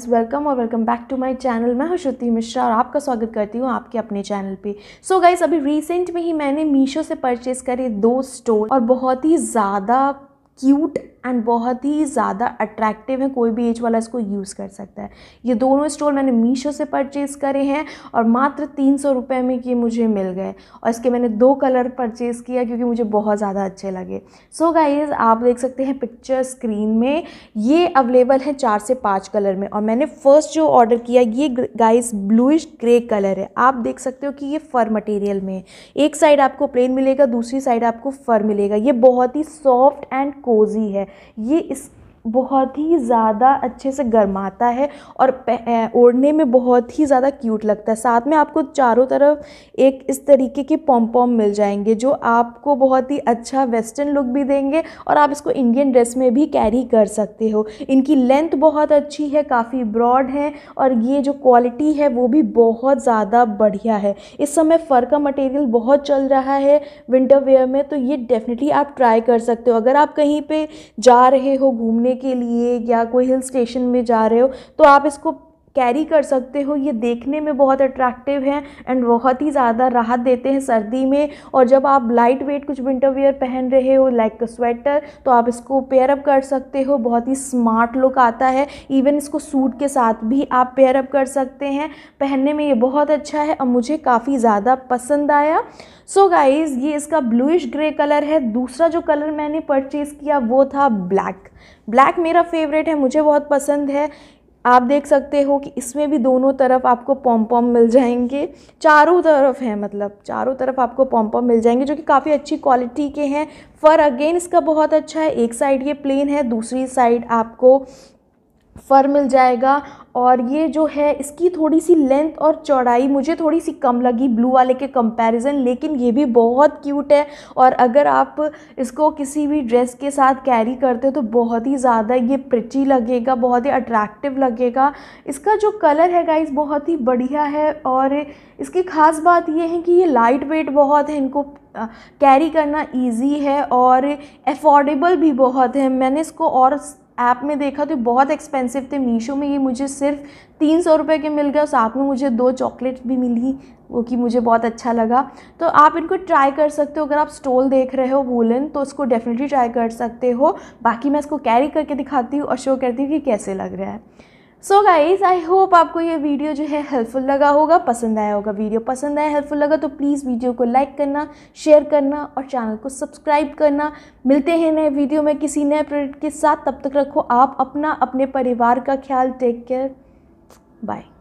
guys welcome और welcome back to my channel मैं हूं श्रुति मिश्रा और आपका स्वागत करती हूं आपके अपने चैनल पे सो so गाइस अभी रिसेंट में ही मैंने मीशो से परचेज़ करे दो स्टोल और बहुत ही ज़्यादा क्यूट एंड बहुत ही ज़्यादा अट्रैक्टिव है कोई भी एज वाला इसको यूज़ कर सकता है ये दोनों स्टोल मैंने मीशो से परचेज़ करे हैं और मात्र तीन सौ रुपये में ये मुझे मिल गए और इसके मैंने दो कलर परचेज़ किया क्योंकि मुझे बहुत ज़्यादा अच्छे लगे सो so गाइज आप देख सकते हैं पिक्चर स्क्रीन में ये अवेलेबल है चार से पाँच कलर में और मैंने फ़र्स्ट जो ऑर्डर किया ये गाइज ब्लूइश ग्रे कलर है आप देख सकते हो कि ये फ़र मटेरियल में है एक साइड आपको प्लेन मिलेगा दूसरी साइड आपको फ़र मिलेगा ये बहुत ही सॉफ्ट एंड कोजी है ये इस बहुत ही ज़्यादा अच्छे से गर्माता है और ओढ़ने में बहुत ही ज़्यादा क्यूट लगता है साथ में आपको चारों तरफ एक इस तरीके के पॉम पॉम मिल जाएंगे जो आपको बहुत ही अच्छा वेस्टर्न लुक भी देंगे और आप इसको इंडियन ड्रेस में भी कैरी कर सकते हो इनकी लेंथ बहुत अच्छी है काफ़ी ब्रॉड है और ये जो क्वालिटी है वो भी बहुत ज़्यादा बढ़िया है इस समय फ़र का मटेरियल बहुत चल रहा है विंटर वेयर में तो ये डेफिनेटली आप ट्राई कर सकते हो अगर आप कहीं पर जा रहे हो घूमने घूमने के लिए या कोई हिल स्टेशन में जा रहे हो तो आप इसको कैरी कर सकते हो ये देखने में बहुत अट्रैक्टिव हैं एंड बहुत ही ज़्यादा राहत देते हैं सर्दी में और जब आप लाइट वेट कुछ विंटर वेयर पहन रहे हो लाइक स्वेटर तो आप इसको पेयरअप कर सकते हो बहुत ही स्मार्ट लुक आता है इवन इसको सूट के साथ भी आप पेयरअप कर सकते हैं पहनने में ये बहुत अच्छा है और मुझे काफ़ी ज़्यादा पसंद आया सो so गाइज़ ये इसका ब्लूइश ग्रे कलर है दूसरा जो कलर मैंने परचेज़ किया वो था ब्लैक ब्लैक मेरा फेवरेट है मुझे बहुत पसंद है आप देख सकते हो कि इसमें भी दोनों तरफ आपको पॉम पॉम मिल जाएंगे चारों तरफ है मतलब चारों तरफ आपको पॉम पॉम मिल जाएंगे जो कि काफ़ी अच्छी क्वालिटी के हैं फर अगेन इसका बहुत अच्छा है एक साइड ये प्लेन है दूसरी साइड आपको फ़र मिल जाएगा और ये जो है इसकी थोड़ी सी लेंथ और चौड़ाई मुझे थोड़ी सी कम लगी ब्लू वाले के कंपैरिजन लेकिन ये भी बहुत क्यूट है और अगर आप इसको किसी भी ड्रेस के साथ कैरी करते हो तो बहुत ही ज़्यादा ये प्रिची लगेगा बहुत ही अट्रैक्टिव लगेगा इसका जो कलर है गाइस बहुत ही बढ़िया है और इसकी ख़ास बात ये है कि ये लाइट वेट बहुत है इनको कैरी करना ईज़ी है और अफोर्डेबल भी बहुत है मैंने इसको और ऐप में देखा तो बहुत एक्सपेंसिव थे मीशो में ये मुझे सिर्फ तीन सौ रुपये के मिल गए साथ में मुझे दो चॉकलेट भी मिली वो कि मुझे बहुत अच्छा लगा तो आप इनको ट्राई कर सकते हो अगर आप स्टोल देख रहे हो वोलन तो उसको डेफिनेटली ट्राई कर सकते हो बाकी मैं इसको कैरी करके दिखाती हूँ और शो करती हूँ कि कैसे लग रहा है सो गाइज़ आई होप आपको ये वीडियो जो है हेल्पफुल लगा होगा पसंद आया होगा वीडियो पसंद आया हेल्पफुल लगा तो प्लीज़ वीडियो को लाइक करना शेयर करना और चैनल को सब्सक्राइब करना मिलते हैं नए वीडियो में किसी नए प्रोडक्ट के साथ तब तक रखो आप अपना अपने परिवार का ख्याल टेक केयर बाय